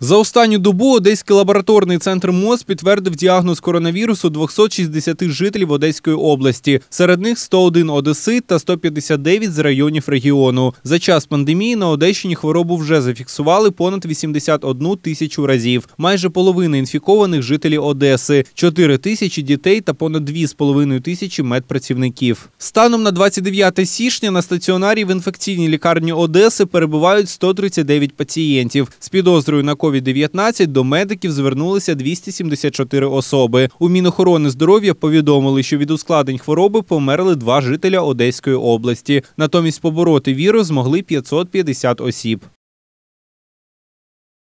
За останню добу Одеський лабораторний центр МОЗ підтвердив діагноз коронавірусу 260 жителів Одеської області. Серед них 101 Одеси та 159 з районів регіону. За час пандемії на Одещині хворобу вже зафіксували понад 81 тисячу разів. Майже половина інфікованих жителі Одеси, 4 тисячі дітей та понад 2,5 тисячі медпрацівників. Станом на 29 січня на стаціонарі в інфекційній лікарні Одеси перебувають 139 пацієнтів з підозрою на COVID-19 до медиків звернулися 274 особи. У Мінохорони здоров'я повідомили, що від ускладень хвороби померли два жителя Одеської області. Натомість побороти вірус змогли 550 осіб.